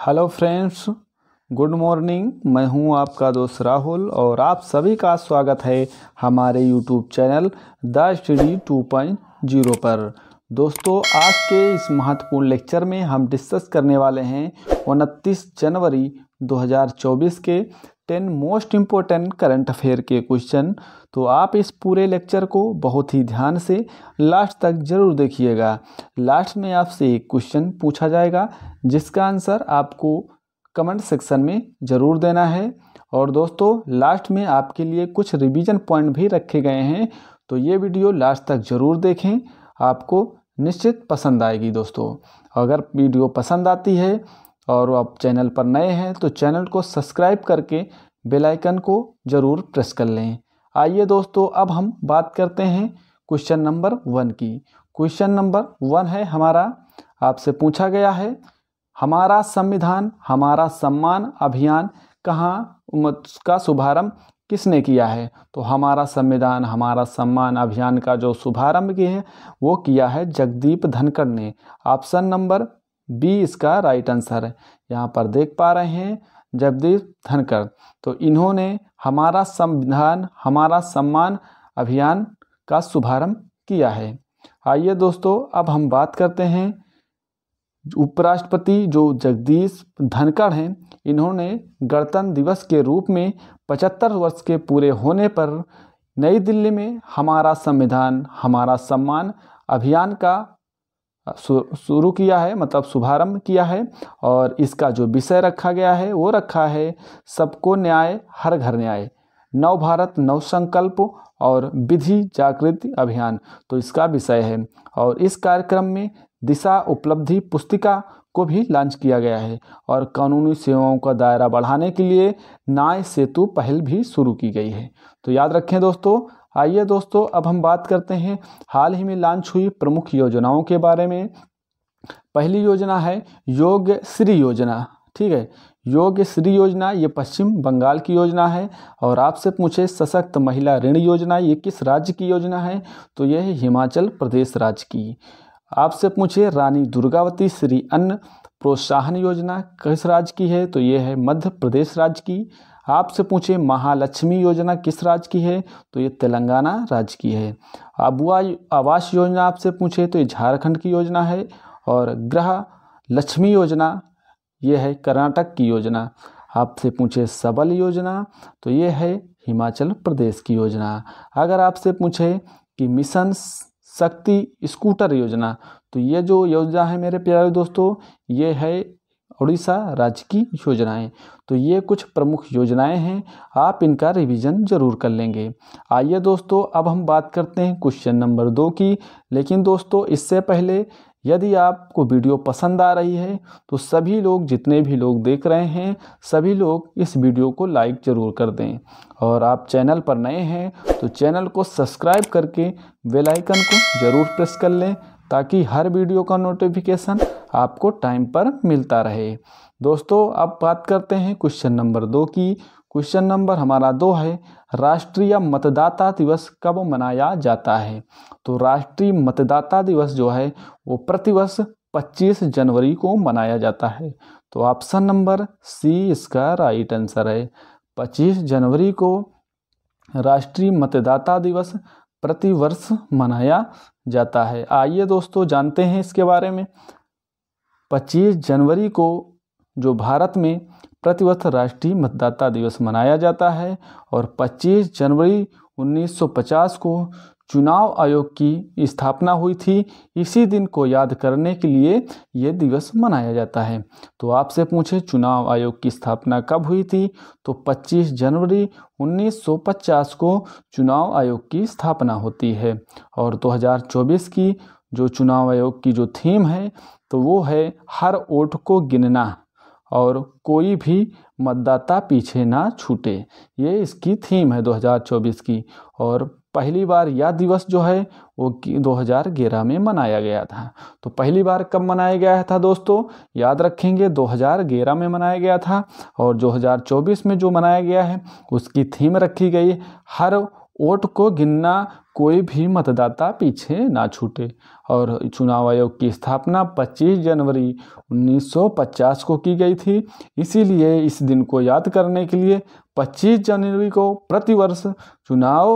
hello friends good morning मैं हूं आपका दोस्त राहुल और आप सभी का स्वागत है हमारे YouTube channel the study two point zero पर दोस्तों आज के इस महत्वपूर्ण लेक्चर में हम डिस्कस करने वाले हैं उनतीस जनवरी 2024 के ten most important current affair के क्वेश्चन तो आप इस पूरे लेक्चर को बहुत ही ध्यान से लास्ट तक जरूर देखिएगा लास्ट में आपसे एक क्वेश्चन पूछा जाएगा जिसका आंसर आपको कमेंट सेक्शन में ज़रूर देना है और दोस्तों लास्ट में आपके लिए कुछ रिवीजन पॉइंट भी रखे गए हैं तो ये वीडियो लास्ट तक ज़रूर देखें आपको निश्चित पसंद आएगी दोस्तों अगर वीडियो पसंद आती है और आप चैनल पर नए हैं तो चैनल को सब्सक्राइब करके बेल आइकन को ज़रूर प्रेस कर लें आइए दोस्तों अब हम बात करते हैं क्वेश्चन नंबर वन की क्वेश्चन नंबर वन है हमारा आपसे पूछा गया है हमारा संविधान हमारा सम्मान अभियान कहाँ का शुभारंभ किसने किया है तो हमारा संविधान हमारा सम्मान अभियान का जो शुभारंभ किया है वो किया है जगदीप धनखड़ ने ऑप्शन नंबर बी इसका राइट आंसर है यहाँ पर देख पा रहे हैं जगदीप धनकर तो इन्होंने हमारा संविधान हमारा सम्मान अभियान का शुभारंभ किया है आइए दोस्तों अब हम बात करते हैं उपराष्ट्रपति जो जगदीश धनखड़ हैं इन्होंने गणतंत्र दिवस के रूप में पचहत्तर वर्ष के पूरे होने पर नई दिल्ली में हमारा संविधान हमारा सम्मान अभियान का शुरू किया है मतलब शुभारंभ किया है और इसका जो विषय रखा गया है वो रखा है सबको न्याय हर घर न्याय नव भारत नव संकल्प और विधि जागृति अभियान तो इसका विषय है और इस कार्यक्रम में दिशा उपलब्धि पुस्तिका को भी लॉन्च किया गया है और कानूनी सेवाओं का दायरा बढ़ाने के लिए न्याय सेतु पहल भी शुरू की गई है तो याद रखें दोस्तों आइए दोस्तों अब हम बात करते हैं हाल ही में लॉन्च हुई प्रमुख योजनाओं के बारे में पहली योजना है योग श्री योजना ठीक है योग श्री योजना ये पश्चिम बंगाल की योजना है और आपसे पूछे सशक्त महिला ऋण योजना ये किस राज्य की योजना है तो यह हिमाचल प्रदेश राज्य की आपसे पूछे रानी दुर्गावती श्री अन्न प्रोत्साहन योजना किस राज्य की है तो ये है मध्य प्रदेश राज्य की आपसे पूछे महालक्ष्मी योजना किस राज्य की है तो ये तेलंगाना राज्य की है आबुआ आवास योजना आपसे पूछे तो ये झारखंड की योजना है और ग्रह लक्ष्मी योजना ये है कर्नाटक की योजना आपसे पूछे सबल योजना तो ये है हिमाचल प्रदेश की योजना अगर आपसे पूछे कि मिशन शक्ति स्कूटर योजना तो ये जो योजना है मेरे प्यारे दोस्तों ये है उड़ीसा राज्य की योजनाएं तो ये कुछ प्रमुख योजनाएं हैं आप इनका रिवीजन जरूर कर लेंगे आइए दोस्तों अब हम बात करते हैं क्वेश्चन नंबर दो की लेकिन दोस्तों इससे पहले यदि आपको वीडियो पसंद आ रही है तो सभी लोग जितने भी लोग देख रहे हैं सभी लोग इस वीडियो को लाइक ज़रूर कर दें और आप चैनल पर नए हैं तो चैनल को सब्सक्राइब करके बेल आइकन को ज़रूर प्रेस कर लें ताकि हर वीडियो का नोटिफिकेशन आपको टाइम पर मिलता रहे दोस्तों अब बात करते हैं क्वेश्चन नंबर दो की क्वेश्चन नंबर हमारा दो है राष्ट्रीय मतदाता दिवस कब मनाया जाता है तो राष्ट्रीय मतदाता दिवस जो है वो प्रतिवर्ष पच्चीस जनवरी को मनाया जाता है तो ऑप्शन नंबर सी इसका राइट आंसर है पच्चीस जनवरी को राष्ट्रीय मतदाता दिवस प्रतिवर्ष मनाया जाता है आइए दोस्तों जानते हैं इसके बारे में 25 जनवरी को जो भारत में प्रतिवर्ष राष्ट्रीय मतदाता दिवस मनाया जाता है और 25 जनवरी 1950 को चुनाव आयोग की स्थापना हुई थी इसी दिन को याद करने के लिए ये दिवस मनाया जाता है तो आपसे पूछे चुनाव आयोग की स्थापना कब हुई थी तो 25 जनवरी 1950 को चुनाव आयोग की स्थापना होती है और 2024 की जो चुनाव आयोग की जो थीम है तो वो है हर वोट को गिनना और कोई भी मतदाता पीछे ना छूटे ये इसकी थीम है 2024 की और पहली बार यह दिवस जो है वो 2011 में मनाया गया था तो पहली बार कब मनाया गया था दोस्तों याद रखेंगे 2011 में मनाया गया था और 2024 में जो मनाया गया है उसकी थीम रखी गई हर वोट को गिनना कोई भी मतदाता पीछे ना छूटे और चुनाव आयोग की स्थापना 25 जनवरी 1950 को की गई थी इसीलिए इस दिन को याद करने के लिए 25 जनवरी को प्रतिवर्ष चुनाव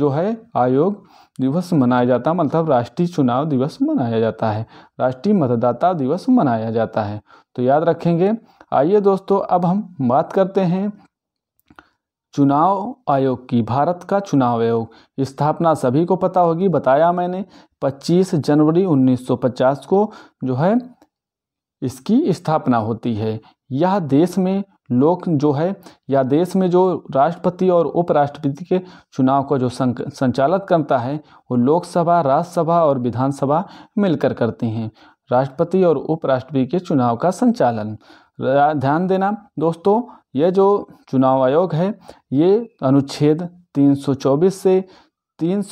जो है आयोग दिवस मनाया जाता मतलब राष्ट्रीय चुनाव दिवस मनाया जाता है राष्ट्रीय मतदाता दिवस मनाया जाता है तो याद रखेंगे आइए दोस्तों अब हम बात करते हैं चुनाव आयोग की भारत का चुनाव आयोग स्थापना सभी को पता होगी बताया मैंने 25 जनवरी 1950 को जो है इसकी स्थापना होती है यह देश में लोक जो है या देश में जो राष्ट्रपति और उपराष्ट्रपति के चुनाव का जो संचालित करता है वो लोकसभा राज्यसभा और विधानसभा मिलकर करते हैं राष्ट्रपति और उपराष्ट्रपति के चुनाव का संचालन ध्यान देना दोस्तों ये जो चुनाव आयोग है ये अनुच्छेद 324 से तीन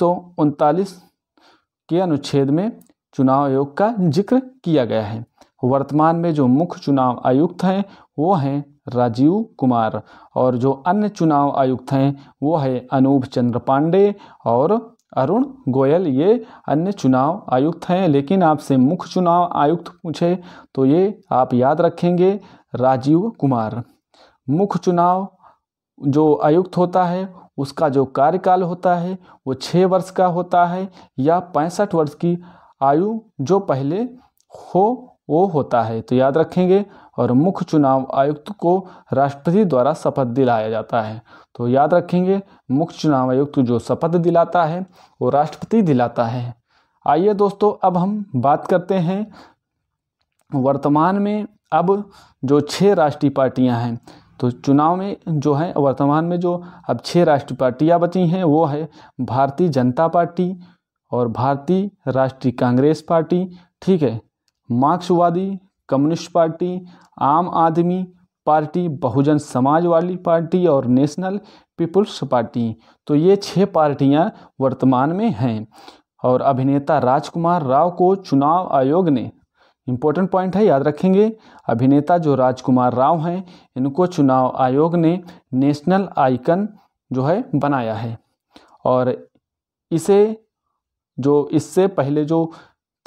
के अनुच्छेद में चुनाव आयोग का जिक्र किया गया है वर्तमान में जो मुख्य चुनाव आयुक्त हैं वो हैं राजीव कुमार और जो अन्य चुनाव आयुक्त हैं वो है अनूप चंद्र पांडे और अरुण गोयल ये अन्य चुनाव आयुक्त हैं लेकिन आपसे मुख्य चुनाव आयुक्त पूछे तो ये आप याद रखेंगे राजीव कुमार मुख्य चुनाव जो आयुक्त होता है उसका जो कार्यकाल होता है वो छः वर्ष का होता है या पैंसठ वर्ष की आयु जो पहले हो वो होता है तो याद रखेंगे और मुख्य चुनाव आयुक्त को राष्ट्रपति द्वारा शपथ दिलाया जाता है तो याद रखेंगे मुख्य चुनाव आयुक्त जो शपथ दिलाता है वो राष्ट्रपति दिलाता है आइए दोस्तों अब हम बात करते हैं वर्तमान में अब जो छः राष्ट्रीय पार्टियां हैं तो चुनाव में जो है वर्तमान में जो अब छः राष्ट्रीय पार्टियाँ बची हैं वो है भारतीय जनता पार्टी और भारतीय राष्ट्रीय कांग्रेस पार्टी ठीक है मार्क्सवादी communist party Aam Aadmi party Bahujan Samajwadi party और नेशनल पीपुल्स पार्टी तो ये छः पार्टियां वर्तमान में हैं और अभिनेता राजकुमार राव को चुनाव आयोग ने इम्पोर्टेंट पॉइंट है याद रखेंगे अभिनेता जो राजकुमार राव हैं इनको चुनाव आयोग ने नेशनल आइकन जो है बनाया है और इसे जो इससे पहले जो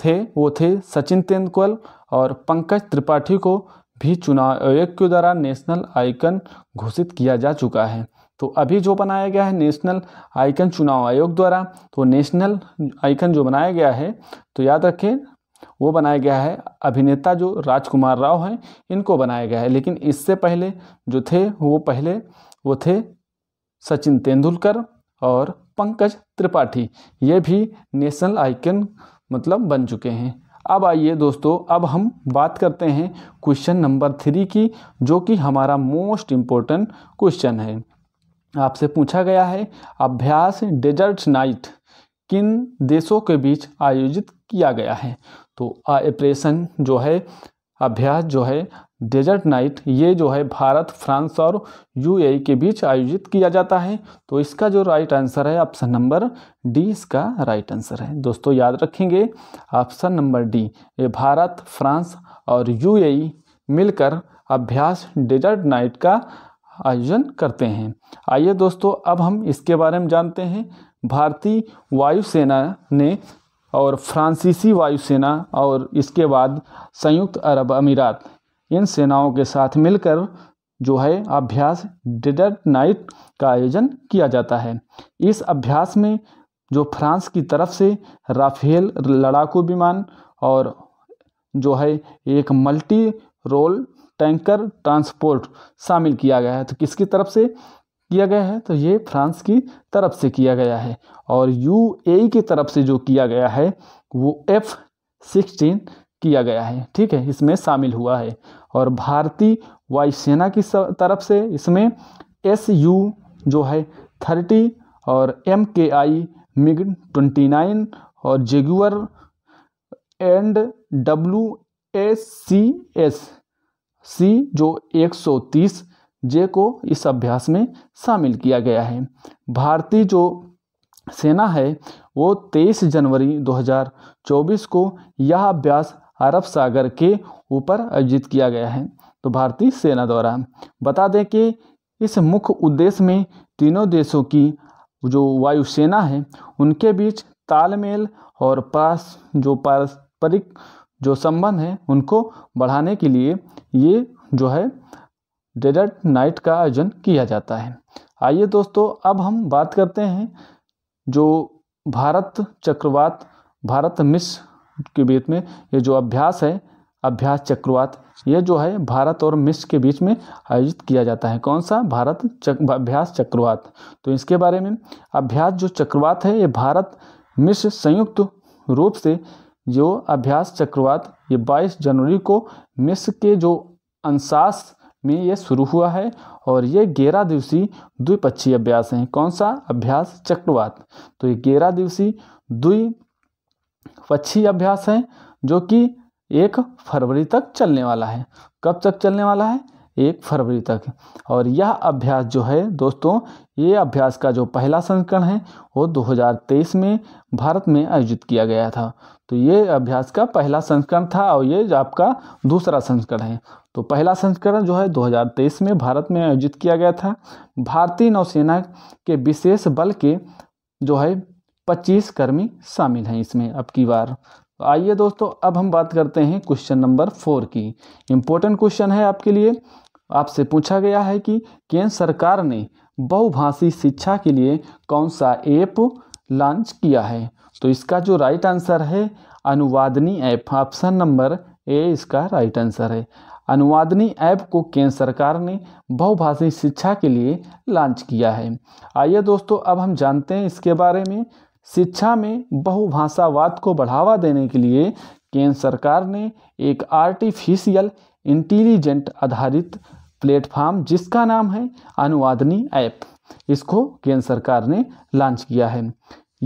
थे वो थे सचिन तेंदुलकर और पंकज त्रिपाठी को भी चुनाव आयोग के द्वारा नेशनल आइकन घोषित किया जा चुका है तो अभी जो बनाया गया है नेशनल आइकन चुनाव आयोग द्वारा तो नेशनल आइकन जो बनाया गया है तो याद रखें वो बनाया गया है अभिनेता जो राजकुमार राव हैं इनको बनाया गया है लेकिन इससे पहले जो थे वो पहले वो थे सचिन तेंदुलकर और पंकज त्रिपाठी ये भी नेशनल आइकन मतलब बन चुके हैं अब आइए दोस्तों अब हम बात करते हैं क्वेश्चन नंबर थ्री की जो कि हमारा मोस्ट इम्पोर्टेंट क्वेश्चन है आपसे पूछा गया है अभ्यास डेजर्ट नाइट किन देशों के बीच आयोजित किया गया है तो ऑपरेशन जो है अभ्यास जो है डेजर्ट नाइट ये जो है भारत फ्रांस और यूएई e के बीच आयोजित किया जाता है तो इसका जो राइट आंसर है ऑप्शन नंबर डी इसका राइट आंसर है दोस्तों याद रखेंगे ऑप्शन नंबर डी ये भारत फ्रांस और यूएई e मिलकर अभ्यास डेजर्ट नाइट का आयोजन करते हैं आइए दोस्तों अब हम इसके बारे में जानते हैं भारतीय वायुसेना ने और फ्रांसीसी वायुसेना और इसके बाद संयुक्त अरब अमीरात इन सेनाओं के साथ मिलकर जो है अभ्यास डिडर नाइट का आयोजन किया जाता है इस अभ्यास में जो फ्रांस की तरफ से राफेल लड़ाकू विमान और जो है एक मल्टी रोल टैंकर ट्रांसपोर्ट शामिल किया गया है तो किसकी तरफ से किया गया है तो ये फ्रांस की तरफ से किया गया है और यू की तरफ से जो किया गया है वो एफ सिक्सटीन किया गया है ठीक है इसमें शामिल हुआ है और भारतीय वायुसेना की तरफ से इसमें एस यू जो है थर्टी और एम के आई मिग ट्वेंटी नाइन और Jaguar and W S C S C जो एक सौ तीस जे को इस अभ्यास में शामिल किया गया है भारतीय जो सेना है वो 23 जनवरी 2024 को यह अभ्यास अरब सागर के ऊपर आयोजित किया गया है तो भारतीय सेना द्वारा बता दें कि इस मुख्य उद्देश्य में तीनों देशों की जो वायुसेना है उनके बीच तालमेल और पास जो पारस्परिक जो संबंध है उनको बढ़ाने के लिए ये जो है डेजर्ट नाइट का आयोजन किया जाता है आइए दोस्तों अब हम बात करते हैं जो भारत चक्रवात भारत मिस के बीच में ये जो अभ्यास है अभ्यास चक्रवात ये जो है भारत और मिस के बीच में आयोजित किया जाता है कौन सा भारत चक, अभ्यास चक्रवात तो इसके बारे में अभ्यास जो चक्रवात है ये भारत मिस संयुक्त रूप से जो अभ्यास चक्रवात ये 22 जनवरी को मिस के जो अंसास में ये शुरू हुआ है और ये ग्यारह दिवसीय द्विपक्षीय अभ्यास हैं कौन सा अभ्यास चक्रवात तो ये ग्यारह दिवसीय द्विपक्षीय अभ्यास है जो कि एक फरवरी तक चलने वाला है कब तक चलने वाला है एक फरवरी तक और यह अभ्यास जो है दोस्तों ये अभ्यास का जो पहला संस्करण है वो 2023 में भारत में आयोजित किया गया था तो ये अभ्यास का पहला संस्करण था और ये आपका दूसरा संस्करण है तो पहला संस्करण जो है 2023 में भारत में आयोजित किया गया था भारतीय नौसेना के विशेष बल के जो है 25 कर्मी शामिल हैं इसमें अब की बार तो आइए दोस्तों अब हम बात करते हैं क्वेश्चन नंबर फोर की इम्पोर्टेंट क्वेश्चन है आपके लिए आपसे पूछा गया है कि केंद्र सरकार ने बहुभाषी शिक्षा के लिए कौन सा ऐप लॉन्च किया है तो इसका जो राइट आंसर है Anuvadini app option number A इसका राइट आंसर है अनुवादनी ऐप को केंद्र सरकार ने बहुभाषी शिक्षा के लिए लॉन्च किया है आइए दोस्तों अब हम जानते हैं इसके बारे में शिक्षा में बहुभाषावाद को बढ़ावा देने के लिए केंद्र सरकार ने एक आर्टिफिशियल इंटेलिजेंट आधारित प्लेटफॉर्म जिसका नाम है अनुवादनी ऐप इसको केंद्र सरकार ने लॉन्च किया है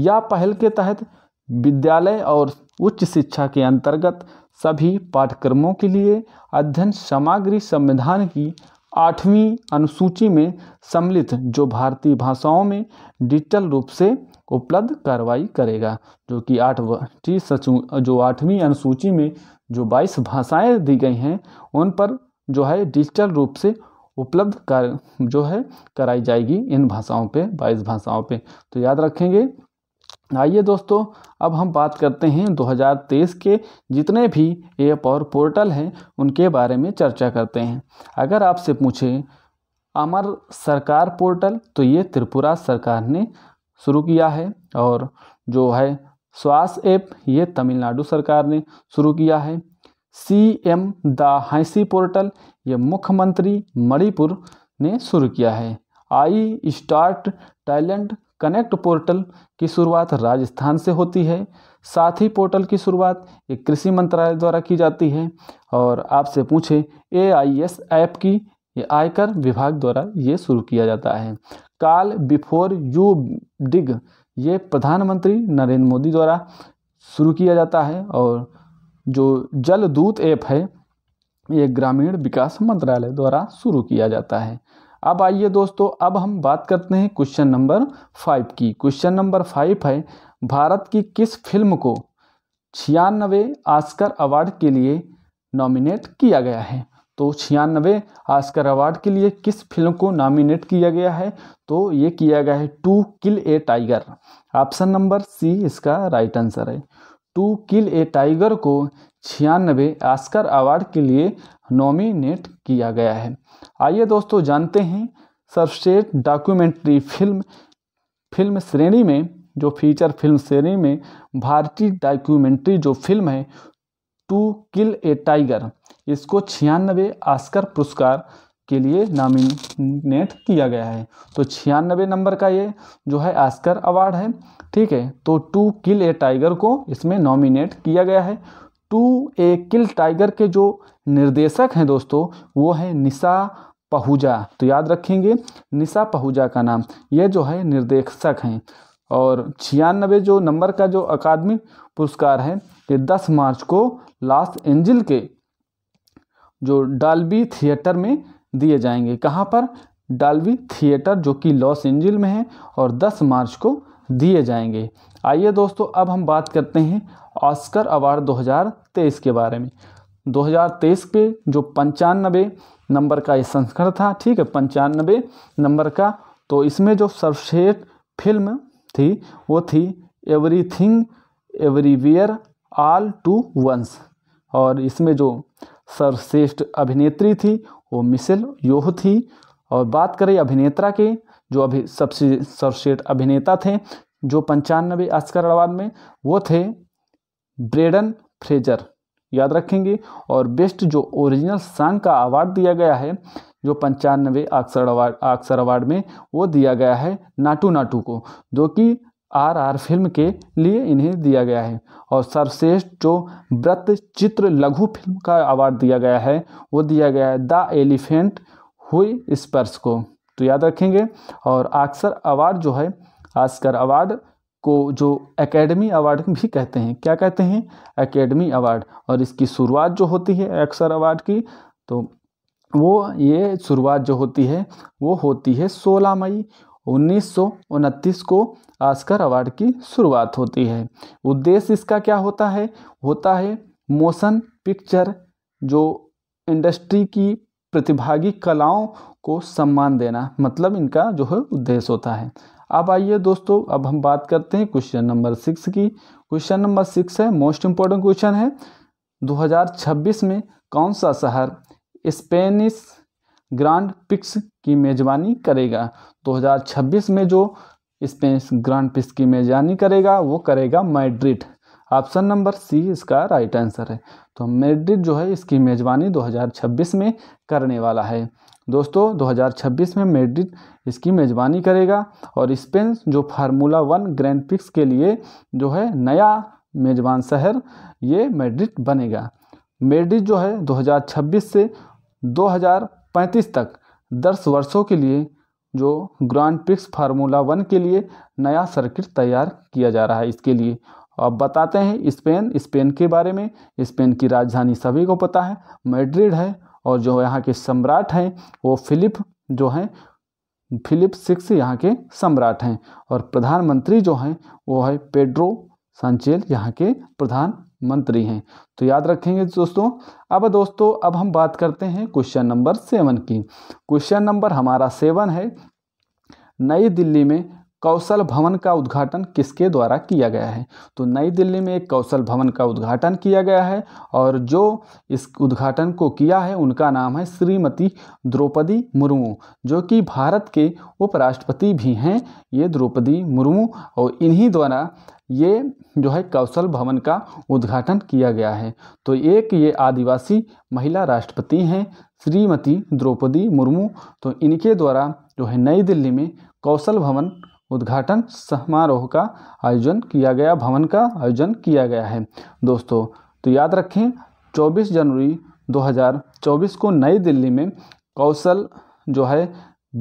यह पहल के तहत विद्यालय और उच्च शिक्षा के अंतर्गत सभी पाठ्यक्रमों के लिए अध्ययन सामग्री संविधान की आठवीं अनुसूची में सम्मिलित जो भारतीय भाषाओं में डिजिटल रूप से उपलब्ध कार्रवाई करेगा जो कि आठ जो आठवीं अनुसूची में जो बाईस भाषाएं दी गई हैं उन पर जो है डिजिटल रूप से उपलब्ध कर जो है कराई जाएगी इन भाषाओं पे बाईस भाषाओं पे तो याद रखेंगे आइए दोस्तों अब हम बात करते हैं 2023 के जितने भी ऐप और पोर्टल हैं उनके बारे में चर्चा करते हैं अगर आपसे पूछें अमर सरकार पोर्टल तो ये त्रिपुरा सरकार ने शुरू किया है और जो है स्वास्थ्य ऐप ये तमिलनाडु सरकार ने शुरू किया है C M Da Haisi portal ये मुख्यमंत्री मणिपुर ने शुरू किया है I start talent connect portal की शुरुआत राजस्थान से होती है साथ ही पोर्टल की शुरुआत एक कृषि मंत्रालय द्वारा की जाती है और आपसे पूछें ए आई एस ऐप की आयकर विभाग द्वारा ये शुरू किया जाता है काल बिफोर यू डिग ये प्रधानमंत्री नरेंद्र मोदी द्वारा शुरू किया जाता है और जो जल दूत ऐप है ये ग्रामीण विकास मंत्रालय द्वारा शुरू किया जाता है अब आइए दोस्तों अब हम बात करते हैं क्वेश्चन नंबर फाइव की क्वेश्चन नंबर फाइव है भारत की किस फिल्म को छियानवे आस्कर अवार्ड के लिए नॉमिनेट किया गया है तो छियानवे आस्कर अवार्ड के लिए किस फिल्म को नॉमिनेट किया गया है तो ये किया गया है to kill a tiger option number C इसका राइट आंसर है टू किल ए टाइगर को छियानवे आस्कर अवार्ड के लिए नॉमिनेट किया गया है आइए दोस्तों जानते हैं सर्वश्रेष्ठ डॉक्यूमेंट्री फिल्म फिल्म श्रेणी में जो फीचर फिल्म श्रेणी में भारतीय डॉक्यूमेंट्री जो फिल्म है टू किल ए टाइगर इसको छियानबे आस्कर पुरस्कार के लिए नॉमिनेट किया गया है तो छियानबे नंबर का ये जो है आस्कर अवार्ड है ठीक है तो टू किल ए टाइगर को इसमें नॉमिनेट किया गया है टू ए किल टाइगर के जो निर्देशक हैं दोस्तों वो है निशा पहूजा तो याद रखेंगे निशा पहूजा का नाम ये जो है निर्देशक हैं और छियानबे जो नंबर का जो अकादमी पुरस्कार है ये दस मार्च को लॉस एंजल के जो डाल्बी थिएटर में दिए जाएंगे कहाँ पर डाल्बी थिएटर जो कि लॉस एंजल में है और 10 मार्च को दिए जाएंगे आइए दोस्तों अब हम बात करते हैं ऑस्कर अवार्ड 2023 के बारे में 2023 पे जो पंचानबे नंबर का ये संस्करण था ठीक है पंचानबे नंबर का तो इसमें जो सर्वश्रेष्ठ फिल्म थी वो थी everything everywhere all to once और इसमें जो सर्वश्रेष्ठ अभिनेत्री थी वो मिसेल योह थी और बात करें अभिनेत्रा के जो अभी सबसे सर्वश्रेष्ठ अभिनेता थे जो पंचानबे आस्कर अवार्ड में वो थे ब्रेडन फ्रेजर याद रखेंगे और बेस्ट जो ओरिजिनल सॉन्ग का अवार्ड दिया गया है जो पंचानबे आक्सर अवार्ड आक्सर अवार्ड में वो दिया गया है नाटू नाटू को जो कि आर आर फिल्म के लिए इन्हें दिया गया है और सर्वश्रेष्ठ जो व्रत चित्र लघु फिल्म का अवार्ड दिया गया है वो दिया गया है द एलिफेंट हुई स्पर्श को तो याद रखेंगे और अक्सर अवार्ड जो है आस्कर अवार्ड को जो एकेडमी अवार्ड भी कहते हैं क्या कहते हैं एकेडमी अवार्ड और इसकी शुरुआत जो होती है अक्सर अवार्ड की तो वो ये शुरुआत जो होती है वो होती है 16 मई उन्नीस को आस्कर अवार्ड की शुरुआत होती है उद्देश्य इसका क्या होता है होता है मोशन पिक्चर जो इंडस्ट्री की प्रतिभागी कलाओं को सम्मान देना मतलब इनका जो है उद्देश्य होता है अब आइए दोस्तों अब हम बात करते हैं क्वेश्चन नंबर सिक्स की क्वेश्चन नंबर सिक्स है मोस्ट इम्पोर्टेंट क्वेश्चन है 2026 में कौन सा शहर स्पेनिश ग्रांड पिक्स की मेज़बानी करेगा 2026 में जो स्पेनिश ग्रांड पिक्स की मेज़बानी करेगा वो करेगा मैड्रिड ऑप्शन नंबर सी इसका राइट आंसर है तो मैड्रिड जो है इसकी मेज़बानी 2026 में करने वाला है दोस्तों 2026 में मेड्रिड इसकी मेज़बानी करेगा और स्पेन जो फार्मूला वन ग्रैंड पिक्स के लिए जो है नया मेज़बान शहर ये मेड्रिड बनेगा मेड्रिड जो है 2026 से 2035 तक दस वर्षों के लिए जो ग्रांड पिक्स फार्मूला वन के लिए नया सर्किट तैयार किया जा रहा है इसके लिए अब बताते हैं स्पेन स्पेन के बारे में स्पेन की राजधानी सभी को पता है मेड्रिड है और जो यहाँ के सम्राट हैं वो फिलिप जो हैं फिलिप सिक्स यहाँ के सम्राट हैं और प्रधानमंत्री जो हैं वो है पेड्रो सांचेल यहाँ के प्रधानमंत्री हैं तो याद रखेंगे दोस्तों अब दोस्तों अब हम बात करते हैं क्वेश्चन नंबर सेवन की क्वेश्चन नंबर हमारा सेवन है नई दिल्ली में कौशल भवन का उद्घाटन किसके द्वारा किया गया है तो नई दिल्ली में एक कौशल भवन का उद्घाटन किया गया है और जो इस उद्घाटन को किया है उनका नाम है श्रीमती द्रौपदी मुर्मू जो कि भारत के उपराष्ट्रपति भी हैं ये द्रौपदी मुर्मू और इन्हीं द्वारा ये जो है कौशल भवन का उद्घाटन किया गया है तो एक ये आदिवासी महिला राष्ट्रपति हैं श्रीमती द्रौपदी मुर्मू तो इनके द्वारा जो है नई दिल्ली में कौशल भवन उद्घाटन समारोह का आयोजन किया गया भवन का आयोजन किया गया है दोस्तों तो याद रखें 24 जनवरी 2024 को नई दिल्ली में कौशल जो है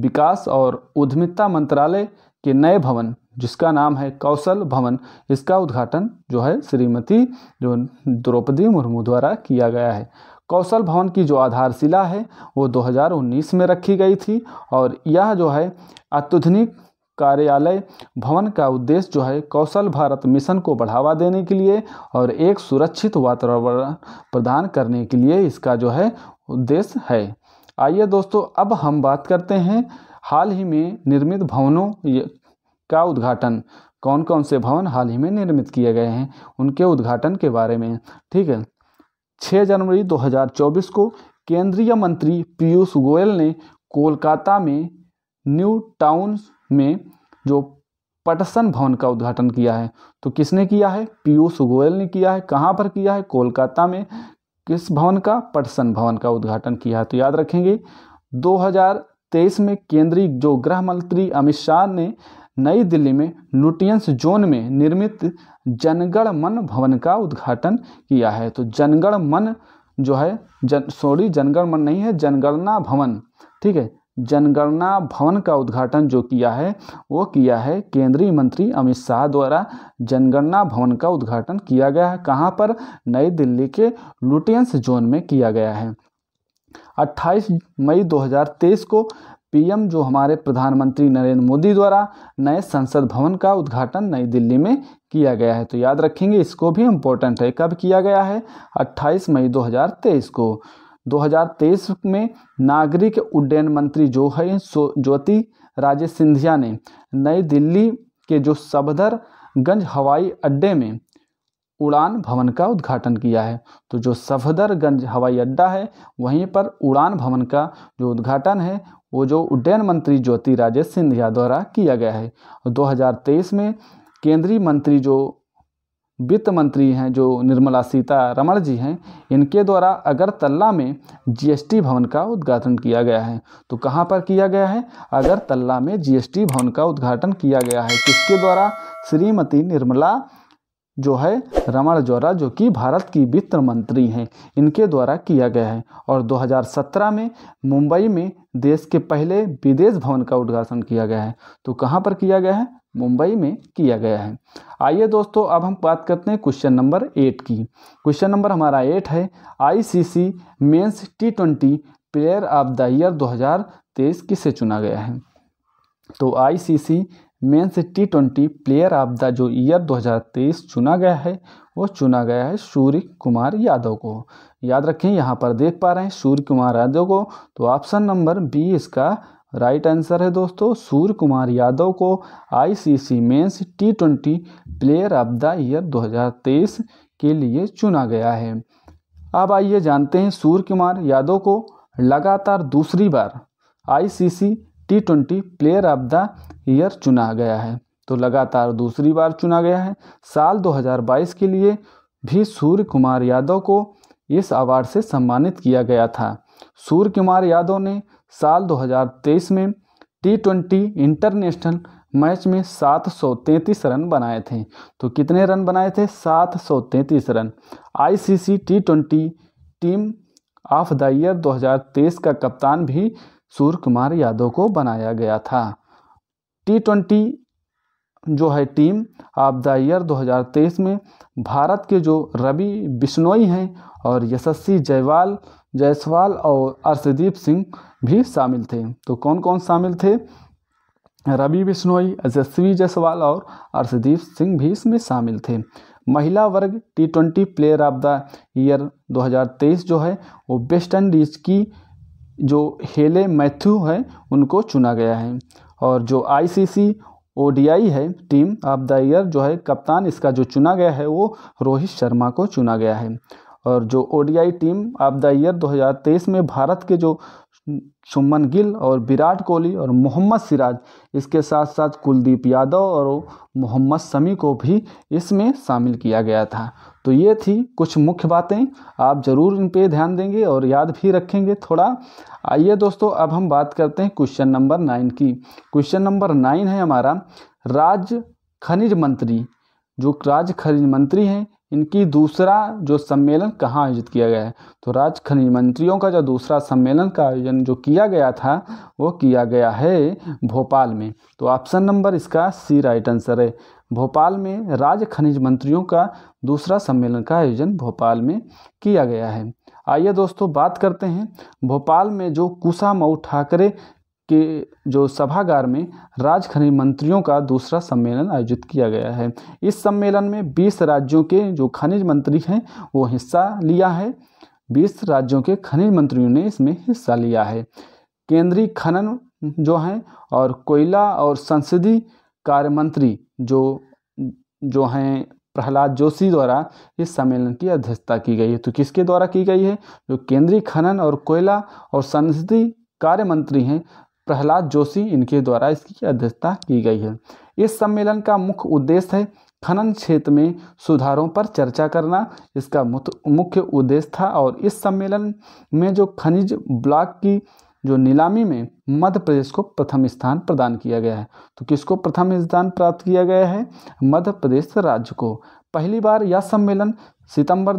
विकास और उद्यमिता मंत्रालय के नए भवन जिसका नाम है कौशल भवन इसका उद्घाटन जो है श्रीमती जो द्रौपदी मुर्मू द्वारा किया गया है कौशल भवन की जो आधारशिला है वो 2019 में रखी गई थी और यह जो है अत्याधुनिक कार्यालय भवन का उद्देश्य जो है कौशल भारत मिशन को बढ़ावा देने के लिए और एक सुरक्षित वातावरण प्रदान करने के लिए इसका जो है उद्देश्य है आइए दोस्तों अब हम बात करते हैं हाल ही में निर्मित भवनों का उद्घाटन कौन कौन से भवन हाल ही में निर्मित किए गए हैं उनके उद्घाटन के बारे में ठीक है छः जनवरी 2024 को केंद्रीय मंत्री पीयूष गोयल ने कोलकाता में न्यू टाउन में जो पटसन भवन का उद्घाटन किया है तो किसने किया है पीयूष गोयल ने किया है कहाँ पर किया है कोलकाता में किस भवन का पटसन भवन का उद्घाटन किया है तो याद रखेंगे 2023 में केंद्रीय जो गृह मंत्री अमित शाह ने नई दिल्ली में लुटियंस जोन में निर्मित जनगण मन भवन का उद्घाटन किया है तो जनगण मन जो है जन सॉरी जनगण मन नहीं है जनगणना भवन ठीक है जनगणना भवन का उद्घाटन जो किया है वो किया है केंद्रीय मंत्री अमित शाह द्वारा जनगणना भवन का उद्घाटन किया गया है कहाँ पर नई दिल्ली के लुटियंस जोन में किया गया है 28 मई 2023 को पीएम जो हमारे प्रधानमंत्री नरेंद्र मोदी द्वारा नए संसद भवन का उद्घाटन नई दिल्ली में किया गया है तो याद रखेंगे इसको भी इम्पोर्टेंट है कब किया गया है अट्ठाईस मई दो को 2023 में नागरिक उड्डयन मंत्री जो है ज्योति राजे सिंधिया ने नई दिल्ली के जो सफदरगंज हवाई अड्डे में उड़ान भवन का उद्घाटन किया है तो जो सफदरगंज हवाई अड्डा है वहीं पर उड़ान भवन का जो उद्घाटन है वो जो उड्डयन मंत्री ज्योति राजेश सिंधिया द्वारा किया गया है 2023 में केंद्रीय मंत्री जो वित्त मंत्री हैं जो निर्मला सीतारमण जी हैं इनके द्वारा अगरतला में जीएसटी भवन का उद्घाटन किया गया है तो कहाँ पर किया गया है अगरतला में जीएसटी भवन का उद्घाटन किया गया है किसके द्वारा श्रीमती निर्मला जो है रमण जोरा जो कि भारत की वित्त मंत्री हैं इनके द्वारा किया गया है और 2017 में मुंबई में देश के पहले विदेश भवन का उद्घाटन किया गया है तो कहाँ पर किया गया है मुंबई में किया गया है आइए दोस्तों अब हम बात करते हैं क्वेश्चन नंबर एट की क्वेश्चन नंबर हमारा एट है ICC men's T twenty player of the year दो किसे चुना गया है तो C men's T twenty player of the जो ईयर 2023 चुना गया है वो चुना गया है सूर्य कुमार यादव को याद रखें यहाँ पर देख पा रहे हैं सूर्य कुमार यादव को तो ऑप्शन नंबर बी इसका राइट आंसर है दोस्तों सूर्य कुमार यादव को ICC men's T twenty player of the year 2023 के लिए चुना गया है अब आइए जानते हैं सूर्य कुमार यादव को लगातार दूसरी बार C T twenty player of the year चुना गया है तो लगातार दूसरी बार चुना गया है साल 2022 के लिए भी सूर्य कुमार यादव को इस अवार्ड से सम्मानित किया गया था सूर्य कुमार यादव ने साल 2023 में टी ट्वेंटी इंटरनेशनल मैच में 733 रन बनाए थे तो कितने रन बनाए थे 733 run ICC T twenty team of the year 2023 का कप्तान भी सूर्य कुमार यादव को बनाया गया था टी ट्वेंटी जो है टीम ऑफ द ईयर 2023 में भारत के जो रवि बिश्नोई हैं और यशस्वी जयवाल जायसवाल और अर्शदीप सिंह भी शामिल थे तो कौन कौन शामिल थे रवि बिश्नोई यशस्वी जायसवाल और अर्शदीप सिंह भी इसमें शामिल थे महिला वर्ग T twenty player of the year 2023 जो है वो वेस्ट इंडीज की जो हेले मैथ्यू है उनको चुना गया है और जो आईसीसी ओडीआई है टीम ऑफ द ईयर जो है कप्तान इसका जो चुना गया है वो रोहित शर्मा को चुना गया है और जो ODI team of the year 2023 में भारत के जो सुमन गिल और विराट कोहली और मोहम्मद सिराज इसके साथ साथ कुलदीप यादव और मोहम्मद शमी को भी इसमें शामिल किया गया था तो ये थी कुछ मुख्य बातें आप ज़रूर इन पे ध्यान देंगे और याद भी रखेंगे थोड़ा आइए दोस्तों अब हम बात करते हैं क्वेश्चन नंबर नाइन की क्वेश्चन नंबर नाइन है हमारा राज्य खनिज मंत्री जो राज्य खनिज मंत्री हैं इनकी दूसरा जो सम्मेलन कहाँ आयोजित किया गया है तो राज्य खनिज मंत्रियों का जो दूसरा सम्मेलन का आयोजन जो किया गया था वो किया गया है भोपाल में तो ऑप्शन नंबर इसका सी राइट आंसर है भोपाल में राज्य खनिज मंत्रियों का दूसरा सम्मेलन का आयोजन भोपाल में किया गया है आइए दोस्तों बात करते हैं भोपाल में जो मऊ ठाकरे के जो सभागार में राज्य खनिज मंत्रियों का दूसरा सम्मेलन आयोजित किया गया है इस सम्मेलन में 20 राज्यों के जो खनिज मंत्री हैं वो हिस्सा लिया है 20 राज्यों के खनिज मंत्रियों ने इसमें हिस्सा लिया है केंद्रीय खनन जो हैं और कोयला और संसदीय कार्य मंत्री जो जो हैं प्रहलाद जोशी द्वारा इस सम्मेलन की अध्यक्षता की गई है तो किसके द्वारा की गई है जो केंद्रीय खनन और कोयला और संसदीय कार्य मंत्री हैं प्रहलाद जोशी इनके द्वारा इसकी अध्यक्षता की गई है इस सम्मेलन का मुख्य उद्देश्य है खनन क्षेत्र में सुधारों पर चर्चा करना इसका मुख्य उद्देश्य था और इस सम्मेलन में जो खनिज ब्लॉक की जो नीलामी में मध्य प्रदेश को प्रथम स्थान प्रदान किया गया है तो किसको प्रथम स्थान प्राप्त किया गया है मध्य प्रदेश राज्य को पहली बार यह सम्मेलन सितंबर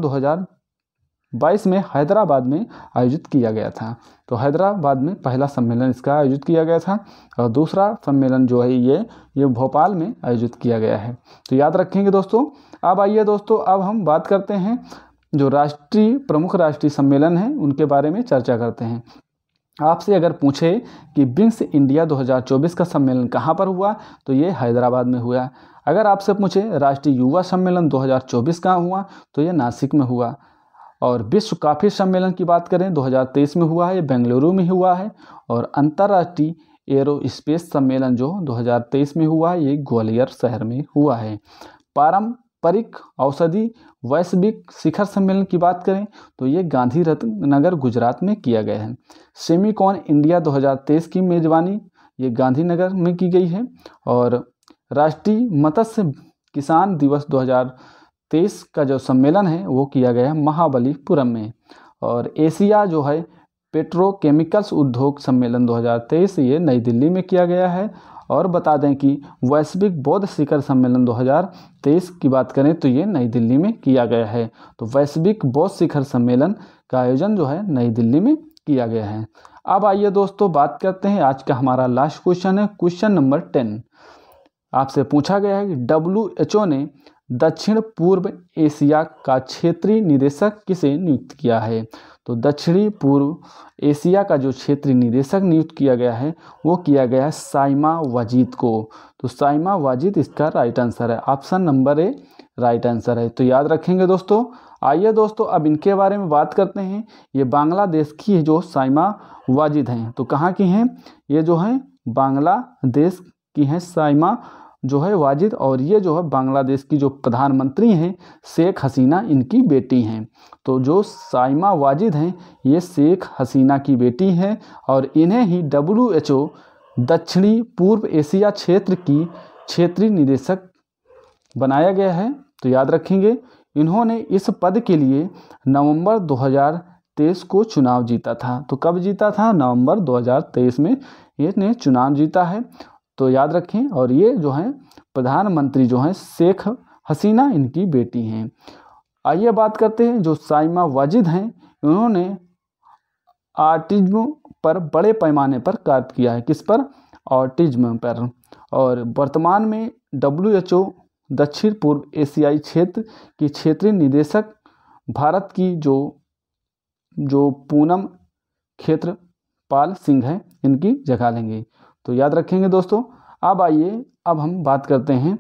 2022 में हैदराबाद में आयोजित किया गया था तो हैदराबाद में पहला सम्मेलन इसका आयोजित किया गया था और दूसरा सम्मेलन जो है ये ये भोपाल में आयोजित किया गया है तो याद रखेंगे दोस्तों अब आइए दोस्तों अब हम बात करते हैं जो राष्ट्रीय प्रमुख राष्ट्रीय सम्मेलन हैं उनके बारे में चर्चा करते हैं आपसे अगर पूछे कि बिम्स इंडिया 2024 का सम्मेलन कहाँ पर हुआ तो ये हैदराबाद में हुआ अगर आपसे पूछे राष्ट्रीय युवा सम्मेलन 2024 कहाँ हुआ तो ये नासिक में हुआ और विश्व काफ़ी सम्मेलन की बात करें 2023 में हुआ है ये बेंगलुरु में हुआ है और अंतर्राष्ट्रीय एरो स्पेस सम्मेलन जो 2023 में हुआ है ये ग्वालियर शहर में हुआ है पारम पारस्परिक औषधि वैश्विक शिखर सम्मेलन की बात करें तो ये गांधी रत्न नगर गुजरात में किया गया है सेमिकॉन इंडिया 2023 की मेजबानी ये गांधीनगर में की गई है और राष्ट्रीय मत्स्य किसान दिवस 2023 का जो सम्मेलन है वो किया गया है महाबलीपुरम में और एशिया जो है पेट्रोकेमिकल्स उद्योग सम्मेलन 2023 ये नई दिल्ली में किया गया है और बता दें कि वैश्विक बौद्ध शिखर सम्मेलन 2023 की बात करें तो ये नई दिल्ली में किया गया है तो वैश्विक बौद्ध शिखर सम्मेलन का आयोजन जो है नई दिल्ली में किया गया है अब आइए दोस्तों बात करते हैं आज का हमारा लास्ट क्वेश्चन है क्वेश्चन नंबर टेन आपसे पूछा गया है कि डब्ल्यू ने दक्षिण पूर्व एशिया का क्षेत्रीय निदेशक किसे नियुक्त किया है तो दक्षिणी पूर्व एशिया का जो क्षेत्रीय निदेशक नियुक्त किया गया है वो किया गया है साइमा वजीद को तो साइमा वाजिद इसका राइट आंसर है option number A right answer है तो याद रखेंगे दोस्तों आइए दोस्तों अब इनके बारे में बात करते हैं ये बांग्लादेश की जो साइमा वाजिद हैं तो कहाँ की हैं ये जो हैं बांग्लादेश की हैं साइमा जो है वाजिद और ये जो है बांग्लादेश की जो प्रधानमंत्री हैं शेख हसीना इनकी बेटी हैं तो जो साइमा वाजिद हैं ये शेख हसीना की बेटी हैं और इन्हें ही डब्ल्यू एच ओ दक्षिणी पूर्व एशिया क्षेत्र की क्षेत्रीय निदेशक बनाया गया है तो याद रखेंगे इन्होंने इस पद के लिए नवंबर 2023 को चुनाव जीता था तो कब जीता था नवंबर 2023 में इन्हें चुनाव जीता है तो याद रखें और ये जो हैं प्रधानमंत्री जो हैं शेख हसीना इनकी बेटी हैं आइए बात करते हैं जो साइमा वाजिद हैं इन्होंने आर्टिज्म पर बड़े पैमाने पर कार्य किया है किस पर ऑटिज्म पर और वर्तमान में डब्ल्यू एच ओ दक्षिण पूर्व एशियाई क्षेत्र की क्षेत्रीय निदेशक भारत की जो जो पूनम क्षेत्र पाल सिंह हैं इनकी जगह लेंगे तो याद रखेंगे दोस्तों अब आइए अब हम बात करते हैं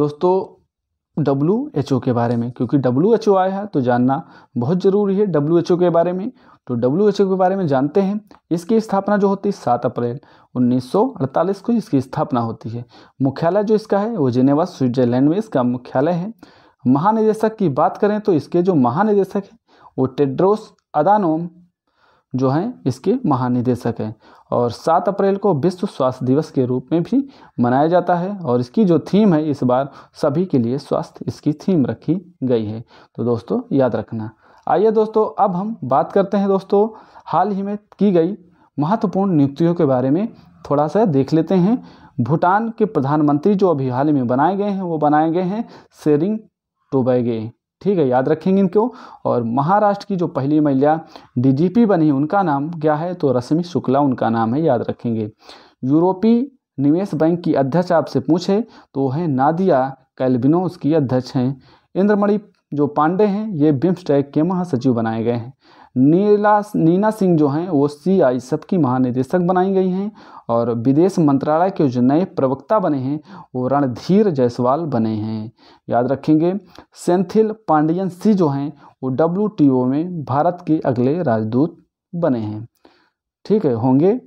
दोस्तों डब्ल्यू एच ओ के बारे में क्योंकि डब्ल्यू एच ओ आया है तो जानना बहुत ज़रूरी है डब्ल्यू एच ओ के बारे में तो डब्ल्यू एच ओ के बारे में जानते हैं इसकी स्थापना जो होती है सात अप्रैल 1948 को इसकी स्थापना होती है मुख्यालय जो इसका है वो जिनेवा स्विट्जरलैंड में इसका मुख्यालय है महानिदेशक की बात करें तो इसके जो महानिदेशक हैं वो टेड्रोस अदानोम जो हैं इसके महानिदेशक हैं और सात अप्रैल को विश्व स्वास्थ्य दिवस के रूप में भी मनाया जाता है और इसकी जो थीम है इस बार सभी के लिए स्वास्थ्य इसकी थीम रखी गई है तो दोस्तों याद रखना आइए दोस्तों अब हम बात करते हैं दोस्तों हाल ही में की गई महत्वपूर्ण नियुक्तियों के बारे में थोड़ा सा देख लेते हैं भूटान के प्रधानमंत्री जो अभी हाल ही में बनाए गए हैं वो बनाए गए हैं सेरिंग टोबैगे ठीक है याद रखेंगे इनको और महाराष्ट्र की जो पहली महिला डीजीपी बनी उनका नाम क्या है तो रश्मि शुक्ला उनका नाम है याद रखेंगे यूरोपीय निवेश बैंक की अध्यक्ष आपसे पूछे तो है नादिया कैलबिनो उसकी अध्यक्ष हैं इंद्रमणि जो पांडे हैं ये बिम्सटेक के महासचिव बनाए गए हैं नीला नीना सिंह जो हैं वो सी आई सब की महानिदेशक बनाई गई हैं और विदेश मंत्रालय के जो नए प्रवक्ता बने हैं वो रणधीर जायसवाल बने हैं याद रखेंगे सेंथिल पांडियन सी जो हैं वो डब्ल्यू टी ओ में भारत के अगले राजदूत बने हैं ठीक है होंगे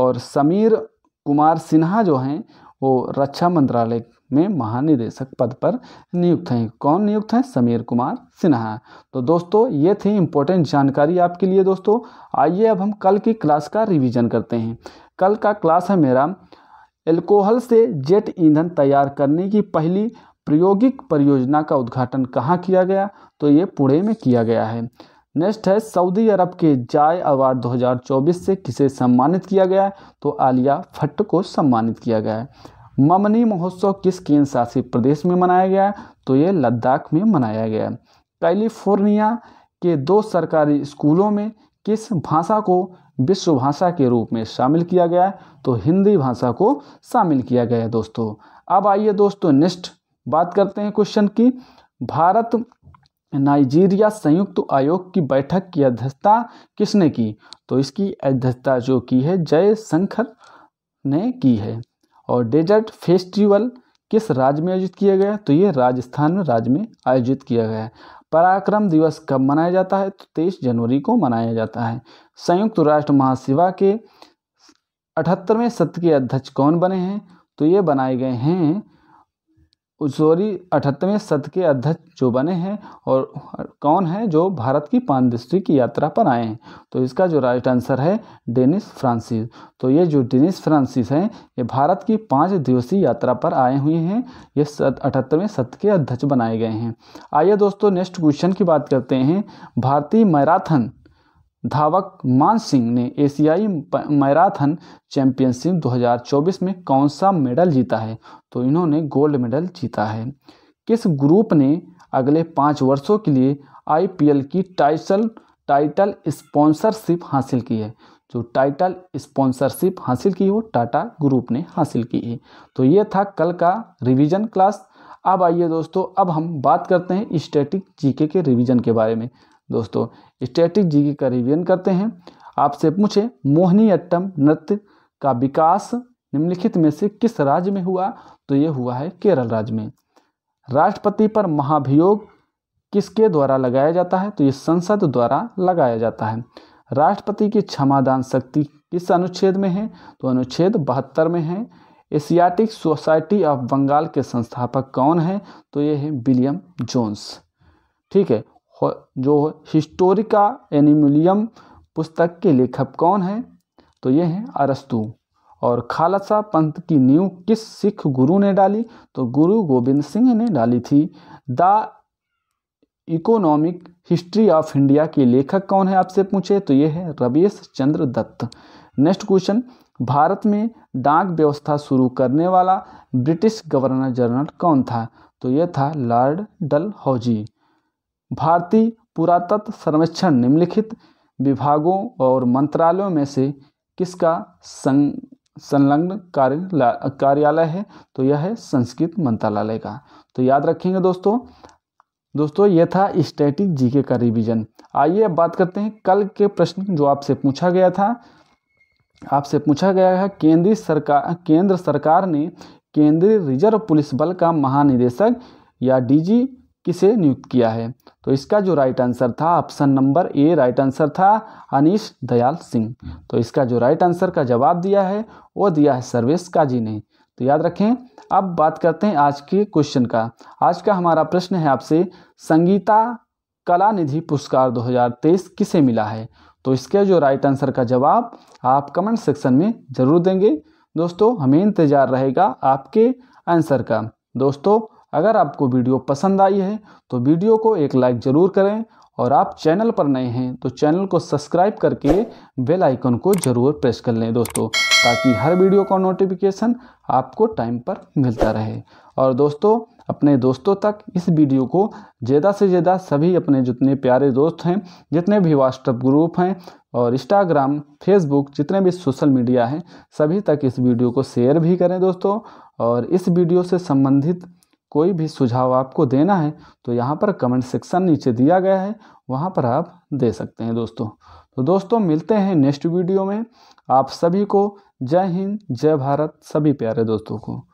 और समीर कुमार सिन्हा जो हैं वो रक्षा मंत्रालय में महानिदेशक पद पर नियुक्त हैं कौन नियुक्त हैं समीर कुमार सिन्हा तो दोस्तों ये थी इम्पोर्टेंट जानकारी आपके लिए दोस्तों आइए अब हम कल की क्लास का रिवीजन करते हैं कल का क्लास है मेरा एल्कोहल से जेट ईंधन तैयार करने की पहली प्रायोगिक परियोजना का उद्घाटन कहाँ किया गया तो ये पुणे में किया गया है नेक्स्ट है सऊदी अरब के जाय अवार्ड 2024 से किसे सम्मानित किया गया है तो आलिया भट्ट को सम्मानित किया गया है ममनी महोत्सव किस केंद्र शासित प्रदेश में मनाया गया तो ये लद्दाख में मनाया गया कैलिफोर्निया के दो सरकारी स्कूलों में किस भाषा को विश्व भाषा के रूप में शामिल किया गया तो हिंदी भाषा को शामिल किया गया है दोस्तों अब आइए दोस्तों नेक्स्ट बात करते हैं क्वेश्चन की भारत नाइजीरिया संयुक्त आयोग की बैठक की अध्यक्षता किसने की तो इसकी अध्यक्षता जो की है जयशंकर ने की है और डेजर्ट फेस्टिवल किस राज्य में आयोजित किया गया तो ये राजस्थान में राज्य में आयोजित किया गया है पराक्रम दिवस कब मनाया जाता है तो तेईस जनवरी को मनाया जाता है संयुक्त राष्ट्र महासेवा के अठहत्तरवें सत्र के अध्यक्ष कौन बने हैं तो ये बनाए गए हैं सॉरी अठहत्तरवें सत के अध्यक्ष जो बने हैं और कौन है जो भारत की दृष्टि की यात्रा पर आए हैं तो इसका जो राइट आंसर है डेनिस फ्रांसिस तो ये जो डेनिस फ्रांसिस हैं ये भारत की पाँच दिवसीय यात्रा पर आए हुए हैं ये अठहत्तरवें सत के अध्यक्ष बनाए गए हैं आइए दोस्तों नेक्स्ट क्वेश्चन की बात करते हैं भारतीय मैराथन धावक मान सिंह ने एशियाई मैराथन चैंपियनशिप 2024 में कौन सा मेडल जीता है तो इन्होंने गोल्ड मेडल जीता है किस ग्रुप ने अगले पाँच वर्षों के लिए आईपीएल की टाइटल टाइटल स्पॉन्सरशिप हासिल की है जो टाइटल स्पॉन्सरशिप हासिल की वो टाटा ग्रुप ने हासिल की है तो ये था कल का रिवीजन क्लास अब आइए दोस्तों अब हम बात करते हैं स्टैटिक जीके के रिवीजन के बारे में दोस्तों स्टैटिक जी के का करते हैं आपसे पूछे मोहनी अट्टम नृत्य का विकास निम्नलिखित में से किस राज्य में हुआ तो ये हुआ है केरल राज्य में राष्ट्रपति पर महाभियोग किसके द्वारा लगाया जाता है तो ये संसद द्वारा लगाया जाता है राष्ट्रपति की क्षमादान शक्ति किस अनुच्छेद में है तो अनुच्छेद बहत्तर में है एशियाटिक सोसाइटी ऑफ बंगाल के संस्थापक कौन है तो ये है विलियम जोन्स ठीक है जो हिस्टोरिका एनिमुलियम पुस्तक के लेखक कौन हैं तो ये हैं अरस्तु और खालसा पंथ की नींव किस सिख गुरु ने डाली तो गुरु गोविंद सिंह ने डाली थी the economic history of India के लेखक कौन है आपसे पूछे तो ये है रवीश चंद्र दत्त नेक्स्ट क्वेश्चन भारत में डाक व्यवस्था शुरू करने वाला ब्रिटिश गवर्नर जनरल कौन था तो यह था लॉर्ड डल हौजी भारतीय पुरातत्व सर्वेक्षण निम्नलिखित विभागों और मंत्रालयों में से किसका सं संलग्न कार्य कार्यालय है तो यह है संस्कृत मंत्रालय का तो याद रखेंगे दोस्तों दोस्तों यह था स्टैटिक जीके का रिवीजन आइए अब बात करते हैं कल के प्रश्न जो आपसे पूछा गया था आपसे पूछा गया है केंद्रीय सरकार केंद्र सरकार ने केंद्रीय रिजर्व पुलिस बल का महानिदेशक या डीजी किसे नियुक्त किया है तो इसका जो राइट आंसर था option number A right answer था अनिश दयाल सिंह तो इसका जो राइट आंसर का जवाब दिया है वो दिया है सर्वेश काजी ने तो याद रखें अब बात करते हैं आज के क्वेश्चन का आज का हमारा प्रश्न है आपसे संगीता कला निधि पुरस्कार 2023 किसे मिला है तो इसके जो राइट आंसर का जवाब आप कमेंट सेक्शन में ज़रूर देंगे दोस्तों हमें इंतज़ार रहेगा आपके आंसर का दोस्तों अगर आपको वीडियो पसंद आई है तो वीडियो को एक लाइक ज़रूर करें और आप चैनल पर नए हैं तो चैनल को सब्सक्राइब करके बेल आइकन को ज़रूर प्रेस कर लें दोस्तों ताकि हर वीडियो का नोटिफिकेशन आपको टाइम पर मिलता रहे और दोस्तों अपने दोस्तों तक इस वीडियो को ज़्यादा से ज़्यादा सभी अपने जितने प्यारे दोस्त हैं जितने भी व्हाट्सअप ग्रुप हैं और इंस्टाग्राम फेसबुक जितने भी सोशल मीडिया हैं सभी तक इस वीडियो को शेयर भी करें दोस्तों और इस वीडियो से संबंधित कोई भी सुझाव आपको देना है तो यहाँ पर कमेंट सेक्शन नीचे दिया गया है वहाँ पर आप दे सकते हैं दोस्तों तो दोस्तों मिलते हैं नेक्स्ट वीडियो में आप सभी को जय हिंद जय भारत सभी प्यारे दोस्तों को